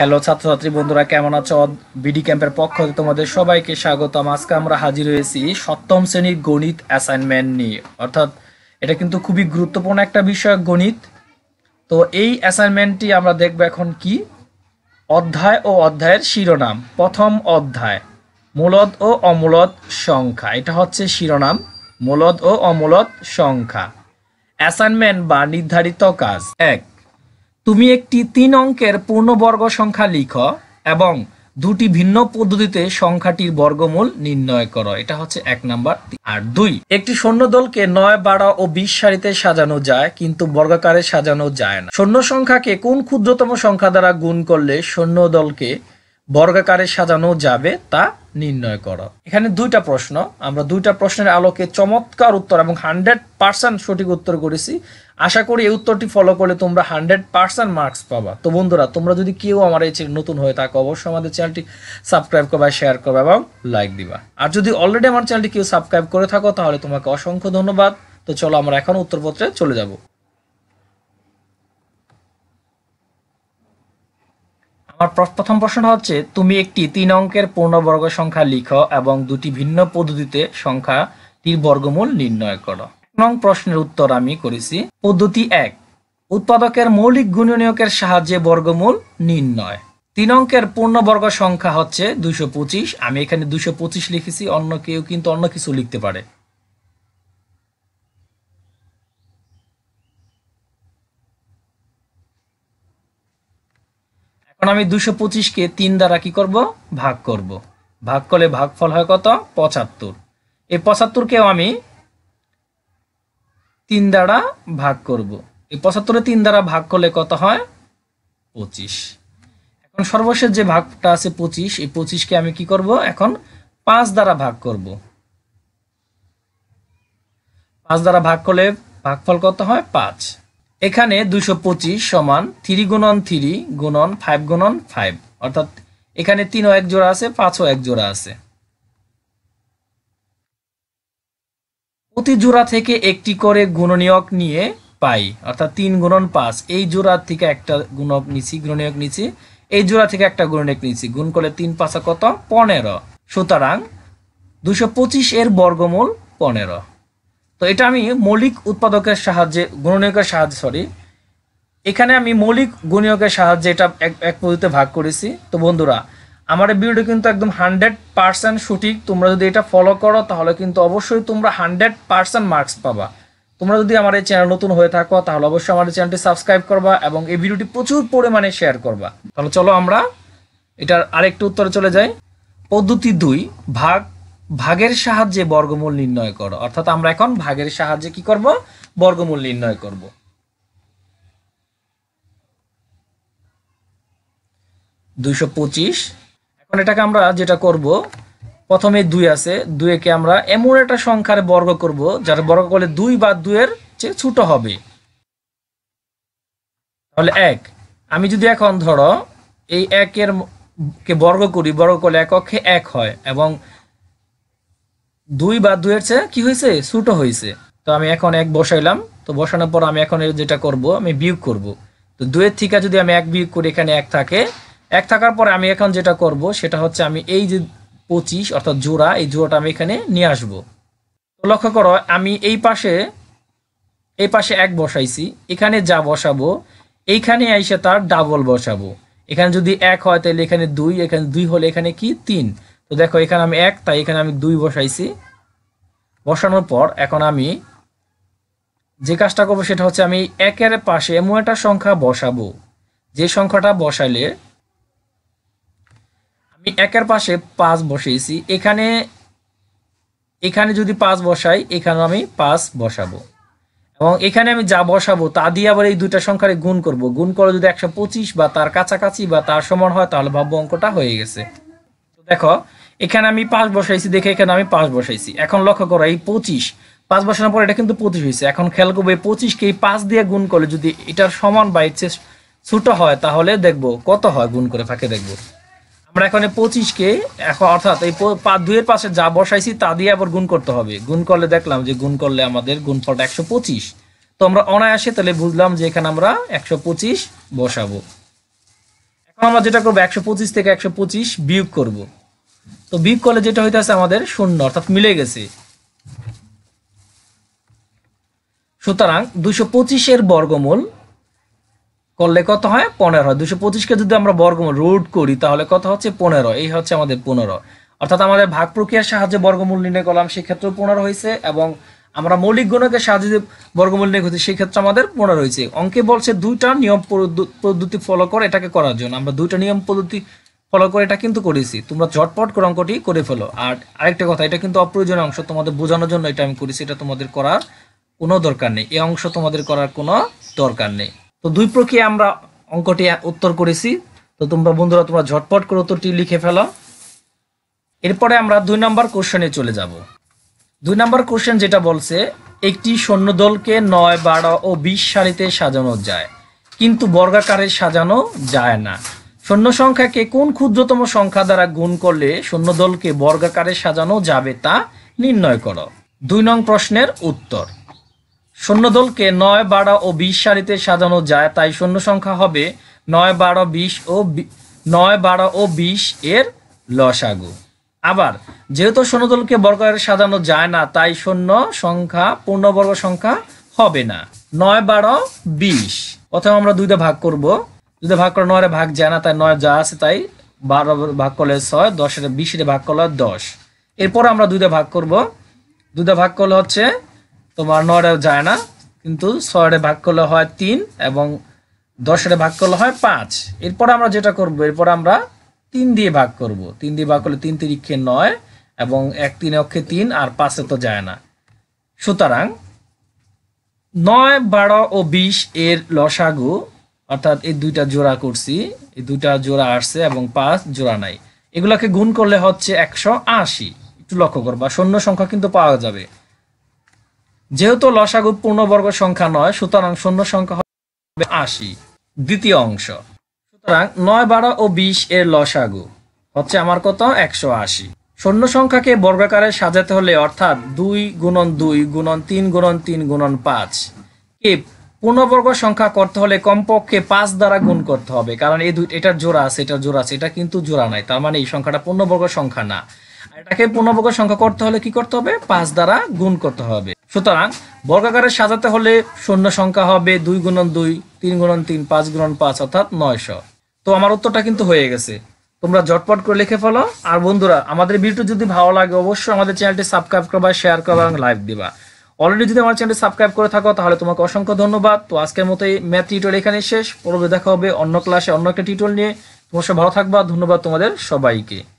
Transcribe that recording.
Hello ছাত্রছাত্রী বন্ধুরা কেমন আছো বিডি ক্যাম্পের পক্ষ থেকে তোমাদের সবাইকে স্বাগতম আজকে আমরা হাজির হয়েছি সপ্তম শ্রেণীর গণিত অ্যাসাইনমেন্ট নিয়ে অর্থাৎ এটা কিন্তু খুবই গুরুত্বপূর্ণ একটা বিষয় গণিত তো এই অ্যাসাইনমেন্টটি আমরা দেখব এখন কি অধ্যায় ও অধ্যায়ের শিরোনাম প্রথম অধ্যায় মূলদ ও অমূলদ সংখ্যা এটা হচ্ছে শিরোনাম মূলদ ও অমূলদ সংখ্যা অ্যাসাইনমেন্ট বা নির্ধারিত কাজ এক তুমি একটি তিন অঙ্কের পূর্ণবর্গ সংখ্যা লিখো এবং দুটি ভিন্ন পদ্ধতিতে সংখ্যাটির বর্গমূল নির্ণয় করো এটা হচ্ছে এক নাম্বার আর দুই একটি সৈন্য দলকে নয় বারো ও বিশ সারিতে সাজানো যায় কিন্তু বর্গাকারে সাজানো যায় না সৈন্য সংখ্যাকে কোন ক্ষুদ্রতম সংখ্যা দ্বারা গুণ করলে সৈন্য দলকে বর্গাকারে সাজানো যাবে তা নির্ণয় করো এখানে দুইটা প্রশ্ন আমরা দুইটা প্রশ্নের আলোকে চমৎকার উত্তর এবং হান্ড্রেড পার্সেন্ট সঠিক উত্তর করেছি আশা করি এই উত্তরটি ফলো করলে তোমরা হান্ড্রেড পার্সেন্ট মার্কস পাবা তো বন্ধুরা তোমরা যদি কেউ আমার এই নতুন হয়ে থাকো অবশ্যই আমাদের চ্যানেলটি সাবস্ক্রাইব করবা শেয়ার করবা এবং লাইক দিবা আর যদি অলরেডি আমার চ্যানেলটি কেউ সাবস্ক্রাইব করে থাকো তাহলে তোমাকে অসংখ্য ধন্যবাদ তো চলো আমরা এখন উত্তরপত্রে চলে যাবো আমার প্রথম প্রশ্নটা হচ্ছে তুমি একটি তিন অঙ্কের পূর্ণবর্গ সংখ্যা লিখো এবং দুটি ভিন্ন পদ্ধতিতে সংখ্যা সংখ্যাটির বর্গমূল নির্ণয় করো নং প্রশ্নের উত্তর আমি করেছি পদ্ধতি এক উৎপাদকের মৌলিক গুণনীয়কের সাহায্যে বর্গমূল নির্ণয় তিন অঙ্কের পূর্ণবর্গ সংখ্যা হচ্ছে দুশো আমি এখানে দুশো লিখেছি অন্য কেউ কিন্তু অন্য কিছু লিখতে পারে এখন আমি দুশো পঁচিশকে তিন দ্বারা কি করব ভাগ করব। ভাগ করলে ভাগফল হয় কত পঁচাত্তর এই পঁচাত্তরকেও আমি তিন দ্বারা ভাগ করব। এই পঁচাত্তরে তিন দ্বারা ভাগ করলে কত হয় পঁচিশ এখন সর্বশেষ যে ভাগটা আছে পঁচিশ এই পঁচিশকে আমি কি করব এখন পাঁচ দ্বারা ভাগ করব পাঁচ দ্বারা ভাগ করলে ভাগফল কত হয় পাঁচ এখানে দুশো পঁচিশ সমান থ্রি গুণন থ্রি গুণন ফাইভ গুণন ফাইভ অর্থাৎ এখানে তিনও এক জোড়া আছে পাঁচও এক জোড়া আছে প্রতি জোড়া থেকে একটি করে গুণনীয়ক নিয়ে পাই অর্থাৎ তিন গুণন পাঁচ এই জোড়ার থেকে একটা গুণক নিছি গুণনীয়ক নিছি এই জোড়া থেকে একটা গুণনীয়ক নিছি গুণ করে তিন পাঁচা কত পনেরো সুতরাং দুশো পঁচিশ এর বর্গমূল পনেরো তো এটা আমি মৌলিক উৎপাদকের সাহায্যে গুণনীয়কের সাহায্যে সরি এখানে আমি মৌলিক গুণীয়কের সাহায্যে এটা এক এক পদ্ধতিতে ভাগ করেছি তো বন্ধুরা আমার এই ভিডিওটা কিন্তু একদম হান্ড্রেড পার্সেন্ট সঠিক তোমরা যদি এটা ফলো করো তাহলে কিন্তু অবশ্যই তোমরা হান্ড্রেড পার্সেন্ট মার্কস পাবা তোমরা যদি আমার এই চ্যানেল নতুন হয়ে থাকো তাহলে অবশ্যই আমার চ্যানেলটি সাবস্ক্রাইব করবা এবং এই ভিডিওটি প্রচুর পরিমাণে শেয়ার করবা তাহলে চলো আমরা এটার আরেকটি উত্তরে চলে যাই পদ্ধতি দুই ভাগ ভাগের সাহায্যে বর্গমূল নির্ণয় করো অর্থাৎ আমরা এখন ভাগের সাহায্যে কি করব বর্গমূল নির্ণয় করব দুইশো পঁচিশ এখন এটাকে আমরা যেটা করব প্রথমে দুই আছে দুয়েকে আমরা এমন একটা সংখ্যার বর্গ করব যার বর্গ করলে দুই বা দুয়ের চেয়ে ছোট হবে তাহলে এক আমি যদি এখন ধরো এই একের কে বর্গ করি বর্গ করলে একক্ষে এক হয় এবং দুই বা দুয়ের চেয়ে কি হয়েছে ছোটো হয়েছে তো আমি এখন এক বসাইলাম তো বসানোর পর আমি এখন যেটা করব আমি বিয়োগ করব তো দুয়ের থেকে যদি আমি এক বিয়োগ করি এখানে এক থাকে এক থাকার পর আমি এখন যেটা করব সেটা হচ্ছে আমি এই যে পঁচিশ অর্থাৎ জোড়া এই জোড়াটা আমি এখানে নিয়ে আসব তো লক্ষ্য করো আমি এই পাশে এই পাশে এক বসাইছি এখানে যা বসাবো এইখানে এসে তার ডাবল বসাবো এখানে যদি এক হয় তাহলে এখানে দুই এখানে দুই হলে এখানে কি তিন তো দেখো এখানে আমি এক তাই এখানে আমি দুই বসাইছি বসানোর পর এখন আমি যে কাজটা করবো সেটা হচ্ছে আমি একের পাশে এমন একটা সংখ্যা বসাবো যে সংখ্যাটা বসাইলে আমি একের পাশে পাঁচ বসিয়েছি এখানে এখানে যদি পাঁচ বসাই এখানে আমি পাঁচ বসাবো এবং এখানে আমি যা বসাবো তা দিয়ে আবার এই দুইটা সংখ্যার গুণ করব গুণ করে যদি একশো পঁচিশ বা তার কাছাকাছি বা তার সমান হয় তাহলে ভাববো অঙ্কটা হয়ে গেছে দেখো এখানে আমি পাঁচ বসাইছি দেখে এখানে আমি পাঁচ বসাইছি এখন লক্ষ্য করো এই পঁচিশ পাঁচ বসানোর পর এটা কিন্তু পঁচিশ হয়েছে এখন খেয়াল করবো এই পঁচিশকে এই পাঁচ দিয়ে গুণ করলে যদি এটার সমান বা ইচ্ছে ছোটো হয় তাহলে দেখব কত হয় গুণ করে ফাঁকে দেখব আমরা এখন এই পঁচিশকে এখন অর্থাৎ এই দুইয়ের পাশে যা বসাইছি তা দিয়ে আবার গুণ করতে হবে গুণ করলে দেখলাম যে গুণ করলে আমাদের গুণ ফলটা একশো পঁচিশ তো আমরা অনায়াসে তাহলে বুঝলাম যে এখানে আমরা একশো পঁচিশ বসাবো এখন আমরা যেটা করবো একশো পঁচিশ থেকে একশো পঁচিশ বিয়োগ করবো তো বিয়োগ করলে যেটা হইতে আছে আমাদের শূন্য অর্থাৎ মিলে গেছে সুতরাং দুশো পঁচিশের বর্গমূল করলে কত হয় পনেরো হয় দুশো পঁচিশকে যদি আমরা বর্গমূল রুট করি তাহলে কত হচ্ছে পনেরো এই হচ্ছে আমাদের পনেরো অর্থাৎ আমাদের ভাগ প্রক্রিয়ার সাহায্যে বর্গমূল নির্ণয় করলাম সেক্ষেত্রেও পনেরো হয়েছে এবং আমরা মৌলিক গুণকে সাহায্য বর্গমূল্য বর্গমূল নিয়ে করছি সেই ক্ষেত্রে আমাদের মনে রয়েছে অঙ্কে বলছে দুইটা নিয়ম পদ্ধতি ফলো করে এটাকে করার জন্য আমরা দুইটা নিয়ম পদ্ধতি ফলো করে এটা কিন্তু করেছি তোমরা ঝটপট করে অঙ্কটি করে ফেলো আর আরেকটা কথা এটা কিন্তু অপ্রয়োজনীয় অংশ তোমাদের বোঝানোর জন্য এটা আমি করেছি এটা তোমাদের করার কোনো দরকার নেই এই অংশ তোমাদের করার কোনো দরকার নেই তো দুই প্রক্রিয়া আমরা অঙ্কটি উত্তর করেছি তো তোমরা বন্ধুরা তোমরা ঝটপট করে উত্তরটি লিখে ফেলো এরপরে আমরা দুই নম্বর কোশ্চেনে চলে যাব দুই নম্বর কোশ্চেন যেটা বলছে একটি সৈন্যদলকে নয় বারো ও বিশ সারিতে সাজানো যায় কিন্তু বর্গাকারে সাজানো যায় না সৈন্য সংখ্যাকে কোন ক্ষুদ্রতম সংখ্যা দ্বারা গুণ করলে সৈন্যদলকে বর্গাকারে সাজানো যাবে তা নির্ণয় করো দুই নং প্রশ্নের উত্তর সৈন্যদলকে নয় বারো ও বিশ সারিতে সাজানো যায় তাই সৈন্য সংখ্যা হবে নয় বারো বিশ ও নয় বারো ও বিশ এর লসাগু আবার যেহেতু বর্গ বর্গাকারে সাজানো যায় না তাই শূন্য সংখ্যা পূর্ণবর্গ সংখ্যা হবে না নয় বারো বিশ অথবা আমরা দুইটা ভাগ করব যদি ভাগ করে নয় ভাগ যায় না তাই নয় যা আছে তাই বারো ভাগ করলে ছয় দশের বিশের ভাগ করলে দশ এরপর আমরা দুইটা ভাগ করব দুইটা ভাগ করলে হচ্ছে তোমার নয় যায় না কিন্তু ছয়টা ভাগ করলে হয় তিন এবং দশের ভাগ করলে হয় পাঁচ এরপর আমরা যেটা করব এরপর আমরা তিন দিয়ে ভাগ করব তিন দিয়ে ভাগ করলে তিন তিরিক্ষে নয় এবং এক তিন অক্ষে তিন আর পাঁচে তো যায় না সুতরাং নয় বারো ও বিশ এর লসাগু অর্থাৎ এই দুইটা জোড়া করছি এই দুইটা জোড়া আসছে এবং পাঁচ জোড়া নাই এগুলাকে গুণ করলে হচ্ছে একশো আশি একটু লক্ষ্য করবা শূন্য সংখ্যা কিন্তু পাওয়া যাবে যেহেতু লসাগু পূর্ণবর্গ সংখ্যা নয় সুতরাং শূন্য সংখ্যা হবে আশি দ্বিতীয় অংশ সুতরাং নয় বারো ও বিশ এর লসাগু হচ্ছে আমার কত একশো আশি শূন্য সংখ্যাকে বর্গাকারে সাজাতে হলে অর্থাৎ দুই গুণন দুই গুণন তিন গুণন তিন গুণন পাঁচ কে পূর্ণবর্গ সংখ্যা করতে হলে কমপক্ষে পাঁচ দ্বারা গুণ করতে হবে কারণ এই দুই এটার জোড়া আছে এটার জোড়া আছে এটা কিন্তু জোড়া নাই তার মানে এই সংখ্যাটা পূর্ণবর্গ সংখ্যা না এটাকে পূর্ণবর্গ সংখ্যা করতে হলে কি করতে হবে পাঁচ দ্বারা গুণ করতে হবে সুতরাং বর্গাকারে সাজাতে হলে শূন্য সংখ্যা হবে দুই গুণন দুই তিন গুণন তিন পাঁচ গুণন পাঁচ অর্থাৎ নয়শ তো আমার উত্তরটা কিন্তু হয়ে গেছে তোমরা ঝটপট করে লিখে ফেলো আর বন্ধুরা আমাদের ভিডিও যদি ভালো লাগে অবশ্যই আমাদের চ্যানেলটি সাবস্ক্রাইব করবা শেয়ার করবা এবং লাইক দিবা অলরেডি যদি আমার চ্যানেলটি সাবস্ক্রাইব করে থাকো তাহলে তোমাকে অসংখ্য ধন্যবাদ তো আজকের মতোই ম্যাথ টিউটোরিয়াল এখানে শেষ পরবে দেখা হবে অন্য ক্লাসে অন্য একটা টিউটোরিয়াল নিয়ে তোমার সব ভালো থাকবা ধন্যবাদ তোমাদের সবাইকে